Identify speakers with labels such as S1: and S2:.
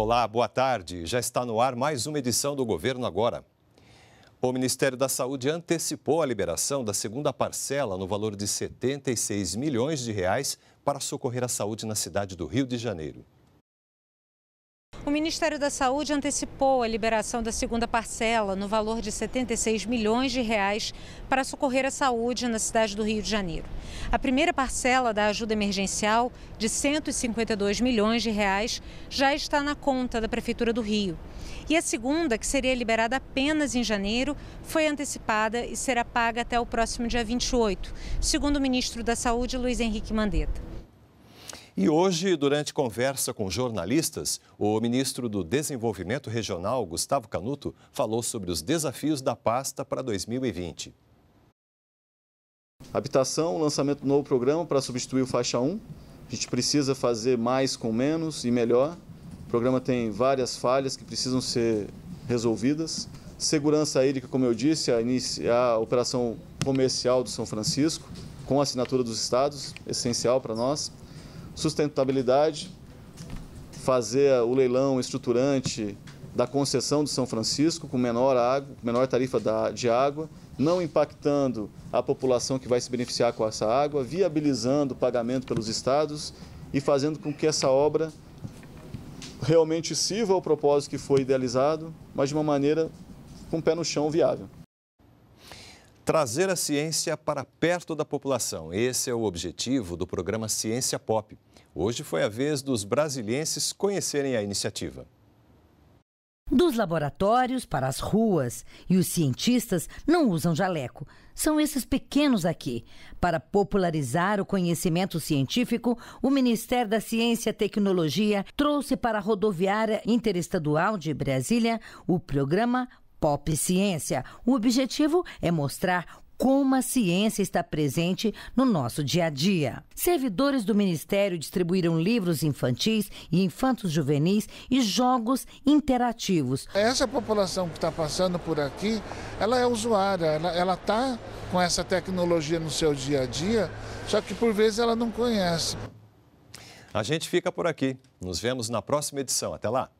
S1: Olá, boa tarde. Já está no ar mais uma edição do Governo Agora. O Ministério da Saúde antecipou a liberação da segunda parcela no valor de 76 milhões de reais para socorrer a saúde na cidade do Rio de Janeiro.
S2: O Ministério da Saúde antecipou a liberação da segunda parcela no valor de 76 milhões de reais para socorrer a saúde na cidade do Rio de Janeiro. A primeira parcela da ajuda emergencial, de 152 milhões de reais, já está na conta da Prefeitura do Rio. E a segunda, que seria liberada apenas em janeiro, foi antecipada e será paga até o próximo dia 28, segundo o ministro da Saúde, Luiz Henrique Mandetta.
S1: E hoje, durante conversa com jornalistas, o ministro do Desenvolvimento Regional, Gustavo Canuto, falou sobre os desafios da pasta para 2020.
S3: Habitação, lançamento do novo programa para substituir o faixa 1. A gente precisa fazer mais com menos e melhor. O programa tem várias falhas que precisam ser resolvidas. Segurança aérea, como eu disse, a, a operação comercial do São Francisco, com assinatura dos estados, essencial para nós sustentabilidade, fazer o leilão estruturante da concessão de São Francisco com menor, água, menor tarifa da, de água, não impactando a população que vai se beneficiar com essa água, viabilizando o pagamento pelos estados e fazendo com que essa obra realmente sirva ao propósito que foi idealizado, mas de uma maneira com o pé no chão viável.
S1: Trazer a ciência para perto da população. Esse é o objetivo do programa Ciência Pop. Hoje foi a vez dos brasilienses conhecerem a iniciativa.
S4: Dos laboratórios para as ruas. E os cientistas não usam jaleco. São esses pequenos aqui. Para popularizar o conhecimento científico, o Ministério da Ciência e Tecnologia trouxe para a rodoviária interestadual de Brasília o programa Pop Ciência. O objetivo é mostrar como a ciência está presente no nosso dia a dia. Servidores do Ministério distribuíram livros infantis e infantos juvenis e jogos interativos. Essa população que está passando por aqui, ela
S3: é usuária, ela está com essa tecnologia no seu dia a dia, só que por vezes ela não conhece.
S1: A gente fica por aqui. Nos vemos na próxima edição. Até lá!